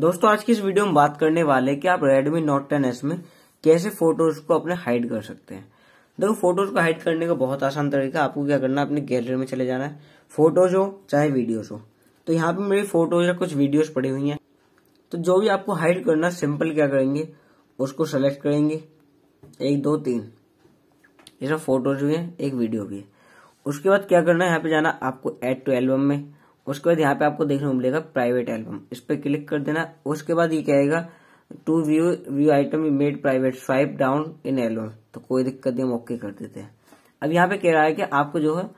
दोस्तों आज की इस वीडियो में बात करने वाले कि आप Redmi Note 10s में कैसे फोटोज को अपने हाइड कर सकते हैं देखो फोटोज को हाइड करने का बहुत आसान तरीका आपको क्या करना है अपने गैलरी में चले जाना है फोटोज हो चाहे वीडियोज हो तो यहाँ पे मेरी फोटोज या कुछ वीडियोज पड़ी हुई हैं तो जो भी आपको हाइड करना सिंपल क्या करेंगे उसको सेलेक्ट करेंगे एक दो तीन इसमें फोटोज भी है एक वीडियो भी है उसके बाद क्या करना है यहाँ पे जाना आपको एड टू एल्बम में उसके बाद यहाँ पे आपको देखने को मिलेगा प्राइवेट एल्बम इस पर क्लिक कर देना उसके बाद ये कहेगा to view view item made private swipe down in album तो कोई दिक्कत नहीं हम ओके कर देते हैं अब यहाँ पे कह रहा है कि आपको जो है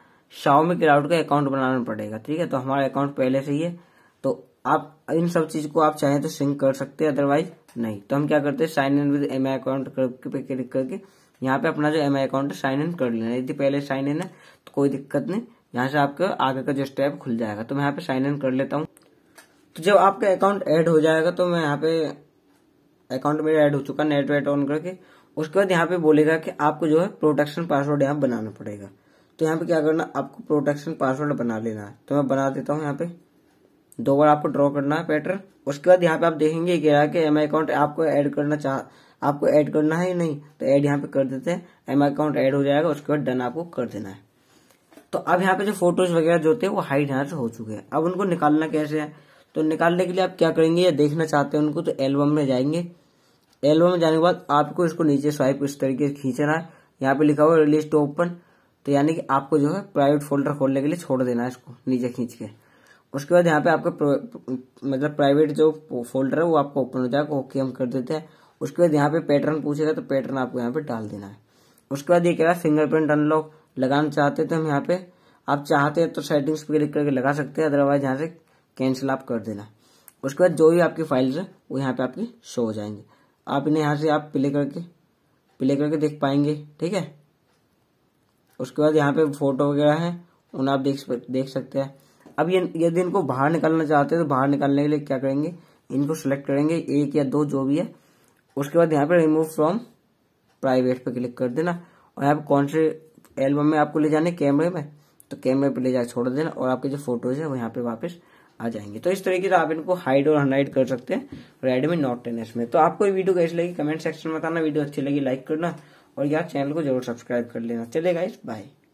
शाओ में क्राउड का अकाउंट बनाना पड़ेगा ठीक है तो हमारा अकाउंट पहले से ही है तो आप इन सब चीज को आप चाहें तो सिंक कर सकते हैं अदरवाइज नहीं तो हम क्या करते हैं sign in with M I account पे क्लिक करके यहाँ पे अपना जो एम आई अकाउंट है साइन इन कर लेना यदि पहले साइन इन है तो कोई दिक्कत नहीं यहाँ से आपका आगे का जो स्टेप खुल जाएगा तो मैं यहाँ पे साइन इन कर लेता हूँ तो जब आपका अकाउंट ऐड हो जाएगा तो मैं यहाँ पे अकाउंट मेरा ऐड हो चुका नेट वेट ऑन करके उसके बाद यहाँ पे बोलेगा कि आपको जो है प्रोटेक्शन पासवर्ड यहाँ बनाना पड़ेगा तो यहाँ पे क्या करना आपको प्रोटेक्शन पासवर्ड बना लेना है तो मैं बना देता हूँ यहाँ पे दो बार आपको ड्रॉ करना है पैटर्न उसके बाद यहाँ पे आप देखेंगे कि एम अकाउंट आपको ऐड करना चाह आपको ऐड करना है या नहीं तो ऐड यहाँ पे कर देते हैं एम अकाउंट ऐड हो जाएगा उसके बाद डन आपको कर देना है तो अब यहाँ पे जो फोटोज वगैरह जो थे वो हाइड यहाँ से हो चुके हैं अब उनको निकालना कैसे है तो निकालने के लिए आप क्या करेंगे या देखना चाहते हैं उनको तो एल्बम में जाएंगे एल्बम में जाने के बाद आपको इसको नीचे स्वाइप इस तरीके से खींचना है यहाँ पे लिखा हुआ रिलीज टू ओपन तो यानी कि आपको जो है प्राइवेट फोल्डर खोलने के लिए छोड़ देना है इसको नीचे खींच के उसके बाद यहाँ पे आपका मतलब प्राइवेट जो फोल्डर है वो आपको ओपन हो जाएगा ओके हम कर देते हैं उसके बाद यहाँ पे पैटर्न पूछेगा तो पैटर्न आपको यहाँ पे डाल देना है उसके बाद ये कह रहा है फिंगरप्रिंट अनलॉक लगाना चाहते तो हम यहाँ पे आप चाहते हैं तो सेटिंग्स पे क्लिक करके लगा सकते हैं अदरवाइज यहाँ से कैंसिल आप कर देना उसके बाद जो भी आपकी फाइल्स है वो यहाँ पे आपकी शो हो जाएंगे आप इन्हें यहाँ से आप प्ले करके प्ले करके देख पाएंगे ठीक है उसके बाद यहाँ पे फोटो वगैरह है उन्हें आप देख देख सकते हैं अब ये यदि इनको बाहर निकालना चाहते हैं तो बाहर निकालने के लिए क्या करेंगे इनको सेलेक्ट करेंगे एक या दो जो भी है उसके बाद यहाँ पे रिमूव फ्रॉम प्राइवेट पे क्लिक कर देना और यहाँ पे कौन से एल्बम में आपको ले जाने कैमरे में तो कैमरे पे ले जा छोड़ देना और आपके जो फोटोज है वो यहाँ पे वापस आ जाएंगे तो इस तरीके से आप इनको हाइड और हनहाइड कर सकते हैं रेडमी नोट टेन एस में तो आपको ये वीडियो कैसी लगी कमेंट सेक्शन में बताना वीडियो अच्छी लगी लाइक करना और यार चैनल को जरूर सब्सक्राइब कर लेना चले गाइस बाय